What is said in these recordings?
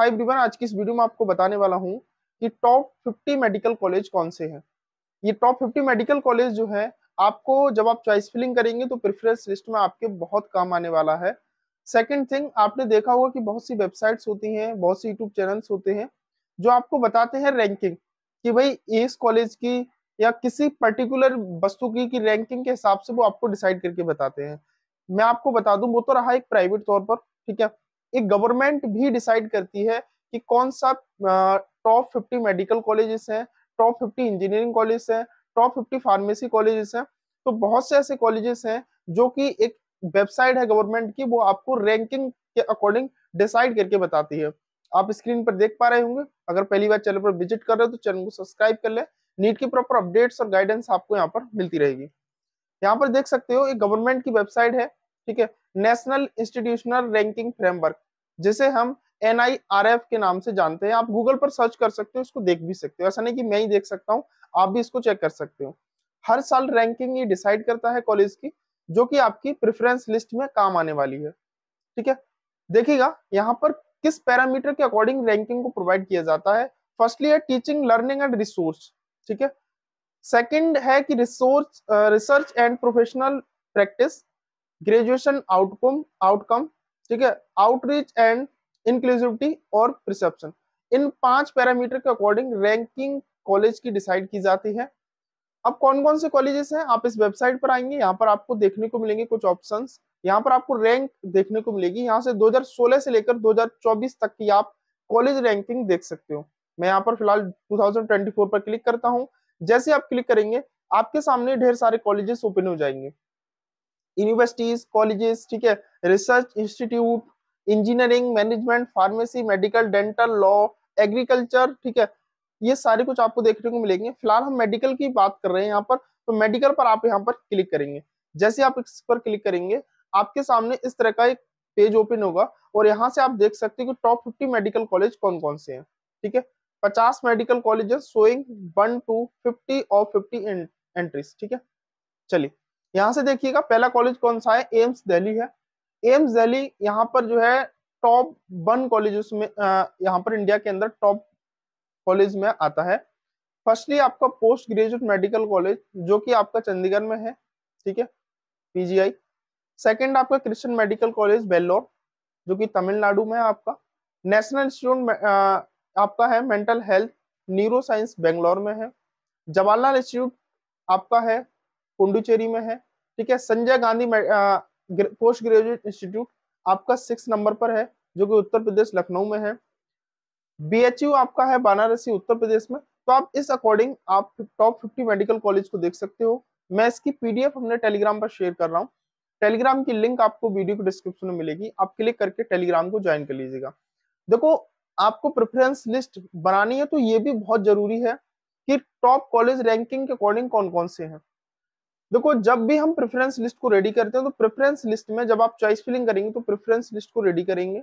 hi everyone आज की इस वीडियो में आपको बताने वाला हूँ कि टॉप 50 मेडिकल कॉलेज कौन से हैं ये टॉप 50 मेडिकल कॉलेज जो है आपको जब आप चॉइस फिलिंग करेंगे तो प्रेफरेंस लिस्ट में आपके बहुत काम आने वाला है सेकेंड थिंग आपने देखा होगा कि बहुत सी वेबसाइट्स होती हैं बहुत सी यूट्यूब चैनल्स होते हैं जो आपको बताते हैं रैंकिंग कि भाई इस कॉलेज की या किसी पर्टिकुलर वस्तु की, की रैंकिंग के हिसाब से वो आपको डिसाइड करके बताते हैं मैं आपको बता दूं वो तो रहा एक प्राइवेट तौर पर ठीक है एक गवर्नमेंट भी डिसाइड करती है कि कौन सा टॉप फिफ्टी मेडिकल कॉलेजेस हैं टॉप फिफ्टी इंजीनियरिंग कॉलेज हैं टॉप फिफ्टी फार्मेसी कॉलेजेस हैं तो बहुत से ऐसे कॉलेजेस हैं जो कि एक वेबसाइट है गवर्नमेंट की वो आपको रैंकिंग के अकॉर्डिंग डिसाइड करके बताती है आप स्क्रीन पर देख पा रहे होंगे अगर पहली बार चैनल पर विजिट कर रहे हो तो चैनल को सब्सक्राइब कर ले नीट की प्रॉपर अपडेट्स और गाइडेंस आपको यहाँ पर मिलती रहेगी यहाँ पर देख सकते हो एक गवर्नमेंट की वेबसाइट है ठीक है नेशनल इंस्टीट्यूशनल रैंकिंग फ्रेमवर्क जिसे हम एन के नाम से जानते हैं आप गूगल पर सर्च कर सकते हो इसको देख भी सकते हो ऐसा नहीं कि मैं ही देख सकता हूँ आप भी इसको चेक कर सकते हो हर साल रैंकिंग ये डिसाइड करता है कॉलेज की जो कि आपकी प्रेफरेंस लिस्ट में काम आने वाली है ठीक है देखिएगा यहाँ पर किस पैरामीटर के अकॉर्डिंग रैंकिंग को प्रोवाइड किया जाता है फर्स्टली है टीचिंग लर्निंग एंड रिसोर्स ठीक है सेकंड है कि resource research and professional practice graduation outcome outcome ठीक है आउटरीच एंड इंक्लूसिविटी और प्रिसेप्शन इन पांच पैरामीटर के अकॉर्डिंग रैंकिंग कॉलेज की डिसाइड की जाती है अब कौन कौन से कॉलेजेस हैं आप इस वेबसाइट पर आएंगे यहाँ पर आपको देखने को मिलेंगे कुछ ऑप्शंस यहाँ पर आपको रैंक देखने को मिलेगी यहाँ से 2016 से लेकर 2024 तक की आप कॉलेज रैंकिंग देख सकते हो मैं यहाँ पर फिलहाल 2024 पर क्लिक करता हूँ जैसे आप क्लिक करेंगे आपके सामने ढेर सारे कॉलेजेस ओपन हो जाएंगे यूनिवर्सिटीज कॉलेजेस ठीक है research institute engineering management pharmacy medical dental law agriculture ठीक है ये सारे कुछ आपको देखने को मिलेंगे फिलहाल हम मेडिकल की बात कर रहे हैं यहाँ पर तो मेडिकल पर आप यहाँ पर क्लिक करेंगे जैसे आप इस पर क्लिक करेंगे आपके सामने इस तरह का एक पेज ओपन होगा और यहाँ से आप देख सकते हैं कि टॉप फिफ्टी मेडिकल कॉलेज कौन कौन से हैं ठीक है पचास medical colleges showing one two fifty और फिफ्टी एंट्रीज ठीक है चलिए यहाँ से देखिएगा पहला कॉलेज कौन सा है एम्स दिल्ली है एम्स दिल्ली यहाँ पर जो है टॉप वन कॉलेज में यहाँ पर इंडिया के अंदर टॉप कॉलेज में आता है फर्स्टली आपका पोस्ट ग्रेजुएट मेडिकल कॉलेज जो कि आपका चंडीगढ़ में है ठीक है पीजीआई सेकंड आपका क्रिश्चियन मेडिकल कॉलेज बेल्लोर जो कि तमिलनाडु में है आपका नेशनल इंस्टीट्यूट आपका है mental health neuro science Bangalore में है जवाहरलाल इंस्टीट्यूट आपका है पुंडुचेरी में है ठीक है Sanjay Gandhi post graduate institute आपका सिक्स नंबर पर है जो कि उत्तर प्रदेश लखनऊ में है बी आपका है बनारसी उत्तर प्रदेश में तो आप इस अकॉर्डिंग आप टॉप फिफ्टी मेडिकल कॉलेज को देख सकते हो मैं इसकी पीडीएफ हमने टेलीग्राम पर शेयर कर रहा हूँ टेलीग्राम की लिंक आपको वीडियो के डिस्क्रिप्शन में मिलेगी आप क्लिक करके टेलीग्राम को ज्वाइन कर लीजिएगा देखो आपको प्रेफरेंस लिस्ट बनानी है तो ये भी बहुत जरूरी है कि टॉप कॉलेज रैंकिंग के अकॉर्डिंग कौन कौन से हैं देखो जब भी हम प्रेफरेंस लिस्ट को रेडी करते हैं तो प्रेफरेंस लिस्ट में जब आप चॉइस फिलिंग करेंगे तो प्रेफरेंस लिस्ट को रेडी करेंगे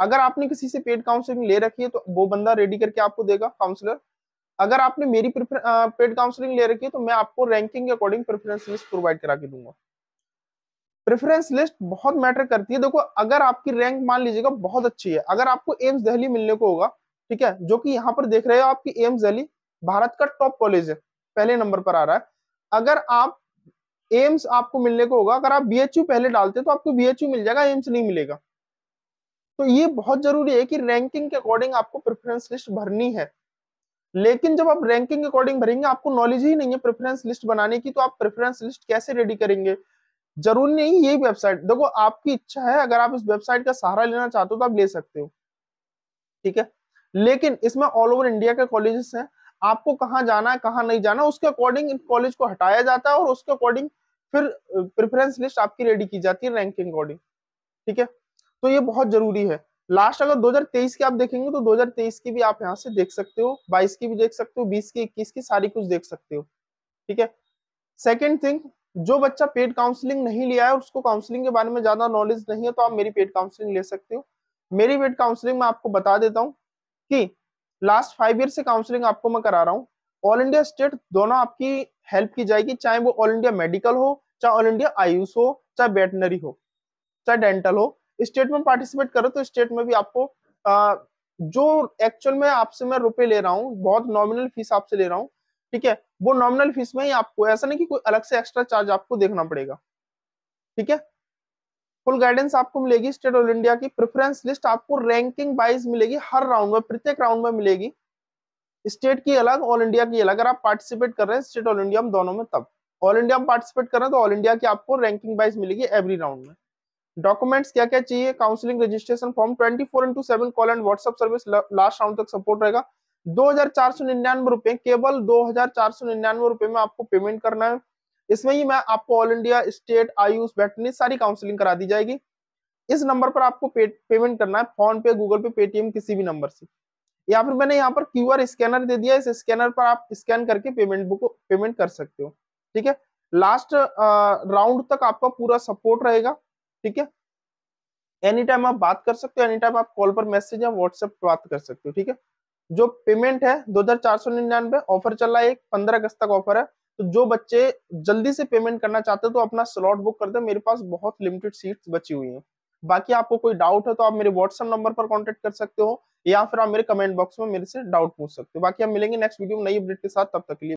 अगर आपने किसी से पेड काउंसलिंग ले रखी है तो वो बंदा रेडी करके आपको देगा काउंसलर अगर आपने मेरी पेड काउंसलिंग ले रखी है तो मैं आपको रैंकिंग के अकॉर्डिंग प्रेफरेंस लिस्ट प्रोवाइड करा के दूंगा प्रेफरेंस लिस्ट बहुत मैटर करती है देखो अगर आपकी रैंक मान लीजिएगा बहुत अच्छी है अगर आपको एम्स दहली मिलने को होगा ठीक है जो कि यहाँ पर देख रहे हो आपकी एम्स दहली भारत का टॉप कॉलेज है पहले नंबर पर आ रहा है अगर आप एम्स आपको मिलने को होगा अगर आप यू पहले डालते तो आपको यू मिल जाएगा एम्स नहीं मिलेगा तो ये बहुत जरूरी है कि रैंकिंग के अकॉर्डिंग आपको प्रेफरेंस लिस्ट भरनी है लेकिन जब आप रैंकिंग के अकॉर्डिंग भरेंगे आपको नॉलेज ही नहीं है प्रेफरेंस लिस्ट बनाने की तो आप प्रेफरेंस लिस्ट कैसे रेडी करेंगे जरूरी नहीं यही वेबसाइट देखो आपकी इच्छा है अगर आप इस वेबसाइट का सहारा लेना चाहते हो तो आप ले सकते हो ठीक है लेकिन इसमें ऑल ओवर इंडिया के कॉलेजेस हैं आपको कहाँ जाना है कहाँ नहीं जाना उसके अकॉर्डिंग इन कॉलेज को हटाया जाता है और उसके अकॉर्डिंग फिर प्रेफरेंस लिस्ट आपकी रेडी की जाती है रैंकिंग अकॉर्डिंग ठीक है तो ये बहुत जरूरी है लास्ट अगर 2023 की आप देखेंगे तो 2023 की भी आप यहाँ से देख सकते हो 22 की भी देख सकते हो 20 की 21 की सारी कुछ देख सकते हो ठीक है सेकेंड थिंग जो बच्चा पेड काउंसलिंग नहीं लिया है उसको काउंसलिंग के बारे में ज्यादा नॉलेज नहीं है तो आप मेरी पेड काउंसलिंग ले सकते हो मेरी पेड काउंसलिंग में आपको बता देता हूँ कि लास्ट फाइव ईयर से काउंसलिंग आपको मैं करा रहा हूँ ऑल इंडिया स्टेट दोनों आपकी हेल्प की जाएगी चाहे वो ऑल इंडिया मेडिकल हो चाहे ऑल इंडिया आयुष हो चाहे वेटनरी हो चाहे डेंटल हो स्टेट में पार्टिसिपेट करो तो स्टेट में भी आपको आ, जो एक्चुअल में आपसे मैं रुपए ले रहा हूँ बहुत नॉमिनल फीस आपसे ले रहा हूँ ठीक है वो नॉमिनल फीस में ही आपको ऐसा नहीं कि कोई अलग से एक्स्ट्रा चार्ज आपको देखना पड़ेगा ठीक है फुल गाइडेंस आपको मिलेगी स्टेट ऑल इंडिया की प्रेफरेंस लिस्ट आपको रैंकिंग वाइज मिलेगी हर राउंड में प्रत्येक राउंड में मिलेगी स्टेट की अलग ऑल इंडिया की अलग अगर आप पार्टिसिपेट कर रहे हैं स्टेट ऑल इंडिया में दोनों में तब ऑल इंडिया में पार्टिसिपेट कर रहे हैं तो ऑल इंडिया की आपको रैंकिंग वाइज मिलेगी एवरी राउंड में डॉक्यूमेंट्स क्या क्या चाहिए counselling registration form twenty four into seven call and WhatsApp service last round तक सपोर्ट रहेगा दो हजार चार सौ निन्यानवे रुपए केवल दो हजार चार सौ निन्यानवे रुपए में आपको पेमेंट करना है इसमें ही मैं आपको all India state AYUSH veterinary सारी काउंसलिंग करा दी जाएगी इस नंबर पर आपको पे, पेमेंट करना है फोन पे गूगल पे पेटीएम किसी भी नंबर से या फिर मैंने यहाँ पर क्यू स्कैनर दे दिया इस स्कैनर पर आप स्कैन करके पेमेंट बुक पेमेंट कर सकते हो ठीक है लास्ट राउंड तक आपका पूरा सपोर्ट रहेगा ठीक है एनी टाइम आप बात कर सकते हो एनी टाइम आप कॉल पर मैसेज या व्हाट्सएप पर बात कर सकते हो ठीक है जो पेमेंट है दो हजार चार सौ निन्यानवे ऑफर चल रहा है एक पंद्रह अगस्त तक ऑफर है तो जो बच्चे जल्दी से पेमेंट करना चाहते हैं तो अपना स्लॉट बुक करते हैं मेरे पास बहुत लिमिटेड सीट्स बची हुई हैं बाकी आपको कोई डाउट है तो आप मेरे व्हाट्सएप नंबर पर कॉन्टेक्ट कर सकते हो या फिर आप मेरे कमेंट बॉक्स में मेरे से डाउट पूछ सकते हो बाकी हम मिलेंगे नेक्स्ट वीडियो में नई अपडेट के साथ तब तक के लिए